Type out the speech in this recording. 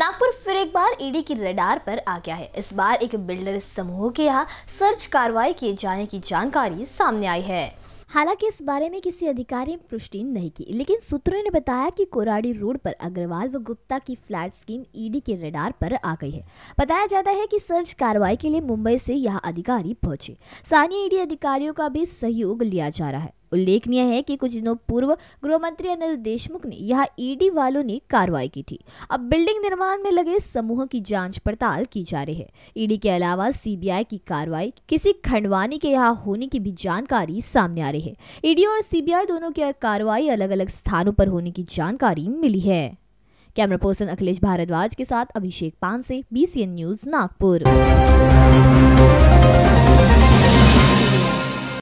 नागपुर फिर एक बार ईडी e की रडार पर आ गया है इस बार एक बिल्डर समूह के यहाँ सर्च कार्रवाई किए जाने की जानकारी सामने आई है हालांकि इस बारे में किसी अधिकारी ने पुष्टि नहीं की लेकिन सूत्रों ने बताया कि कोराड़ी रोड पर अग्रवाल व गुप्ता की फ्लैट स्कीम ईडी e के रडार पर आ गई है बताया जाता है कि सर्च कार्रवाई के लिए मुंबई से यह अधिकारी पहुंचे स्थानीय ईडी e अधिकारियों का भी सहयोग लिया जा रहा है उल्लेखनीय है कि कुछ दिनों पूर्व गृह मंत्री अनिल देशमुख ने यहाँ ईडी वालों ने कार्रवाई की थी अब बिल्डिंग निर्माण में लगे समूह की जांच पड़ताल की जा रही है ईडी के अलावा सीबीआई की कार्रवाई किसी खंडवानी के यहाँ होने की भी जानकारी सामने आ रही है ईडी और सीबीआई दोनों की कार्रवाई अलग अलग स्थानों पर होने की जानकारी मिली है कैमरा पर्सन अखिलेश भारद्वाज के साथ अभिषेक पान से बी न्यूज नागपुर